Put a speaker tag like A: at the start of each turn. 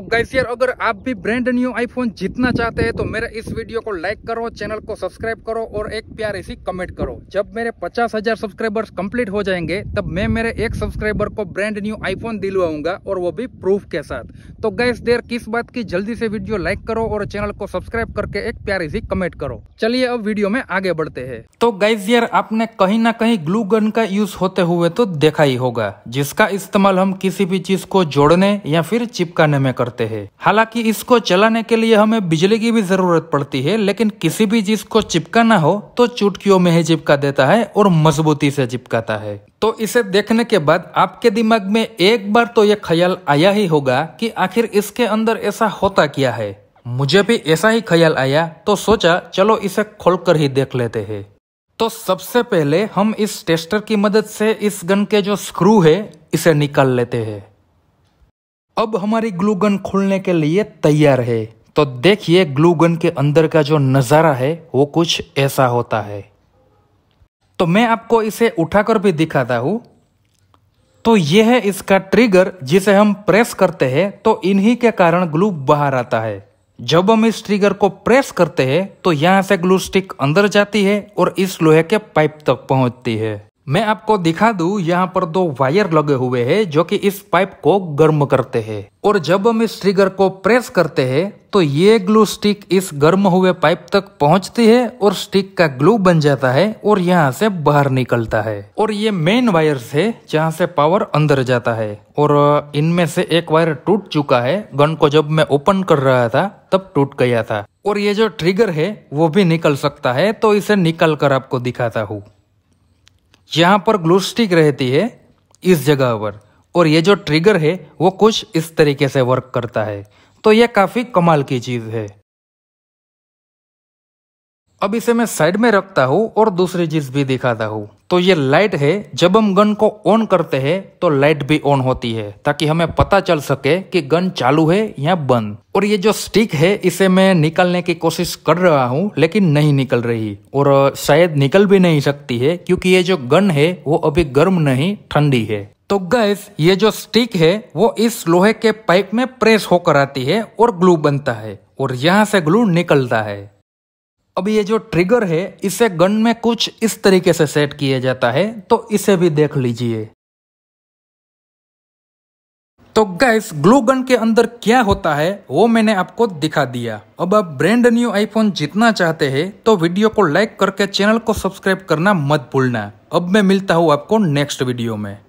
A: तो यार अगर आप भी ब्रांड न्यू आईफोन जीतना चाहते हैं तो मेरे इस वीडियो को लाइक करो चैनल को सब्सक्राइब करो और एक प्यारी ऐसी कमेंट करो जब मेरे पचास हजार सब्सक्राइबर्स कंप्लीट हो जाएंगे तब मैं मेरे एक सब्सक्राइबर को ब्रांड न्यू आईफोन दिलवाऊंगा और वो भी प्रूफ के साथ तो गैस देर किस बात की जल्दी से वीडियो लाइक करो और चैनल को सब्सक्राइब करके एक प्यारी ऐसी कमेंट करो चलिए अब वीडियो में आगे बढ़ते हैं तो गैस यार आपने कहीं ना कहीं ग्लू गन का यूज होते हुए तो देखा ही होगा जिसका इस्तेमाल हम किसी भी चीज को जोड़ने या फिर चिपकाने में करते हैं हालांकि इसको चलाने के लिए हमें बिजली की भी जरूरत पड़ती है लेकिन किसी भी चीज को चिपकाना हो तो चुटकियों में ही चिपका देता है और मजबूती से चिपकाता है तो इसे देखने के बाद आपके दिमाग में एक बार तो यह ख्याल आया ही होगा कि आखिर इसके अंदर ऐसा होता क्या है मुझे भी ऐसा ही ख्याल आया तो सोचा चलो इसे खोल ही देख लेते हैं तो सबसे पहले हम इस टेस्टर की मदद से इस गन के जो स्क्रू है इसे निकाल लेते हैं अब हमारी ग्लू गन खोलने के लिए तैयार है तो देखिए ग्लू गन के अंदर का जो नज़ारा है वो कुछ ऐसा होता है तो मैं आपको इसे उठाकर भी दिखाता हूं तो यह है इसका ट्रिगर जिसे हम प्रेस करते हैं तो इन्हीं के कारण ग्लू बाहर आता है जब हम इस ट्रिगर को प्रेस करते हैं तो यहां से ग्लू स्टिक अंदर जाती है और इस लोहे के पाइप तक पहुंचती है मैं आपको दिखा दूं यहाँ पर दो वायर लगे हुए हैं जो कि इस पाइप को गर्म करते हैं और जब हम इस ट्रिगर को प्रेस करते हैं तो ये ग्लू स्टिक इस गर्म हुए पाइप तक पहुंचती है और स्टिक का ग्लू बन जाता है और यहाँ से बाहर निकलता है और ये मेन वायर है जहाँ से पावर अंदर जाता है और इनमें से एक वायर टूट चुका है गन को जब मैं ओपन कर रहा था तब टूट गया था और ये जो ट्रिगर है वो भी निकल सकता है तो इसे निकल कर आपको दिखाता हूँ यहाँ पर ग्लू स्टिक रहती है इस जगह पर और ये जो ट्रिगर है वो कुछ इस तरीके से वर्क करता है तो ये काफ़ी कमाल की चीज़ है अब इसे मैं साइड में रखता हूँ और दूसरी चीज़ भी दिखाता हूँ तो ये लाइट है जब हम गन को ऑन करते हैं तो लाइट भी ऑन होती है ताकि हमें पता चल सके कि गन चालू है या बंद और ये जो स्टिक है इसे मैं निकालने की कोशिश कर रहा हूँ लेकिन नहीं निकल रही और शायद निकल भी नहीं सकती है क्योंकि ये जो गन है वो अभी गर्म नहीं ठंडी है तो गैस ये जो स्टिक है वो इस लोहे के पाइप में प्रेस होकर आती है और ग्लू बनता है और यहाँ से ग्लू निकलता है अब ये जो ट्रिगर है इसे गन में कुछ इस तरीके से सेट किया जाता है तो इसे भी देख लीजिए तो गैस ग्लू गन के अंदर क्या होता है वो मैंने आपको दिखा दिया अब आप ब्रांड न्यू आईफोन जितना चाहते हैं तो वीडियो को लाइक करके चैनल को सब्सक्राइब करना मत भूलना अब मैं मिलता हूं आपको नेक्स्ट वीडियो में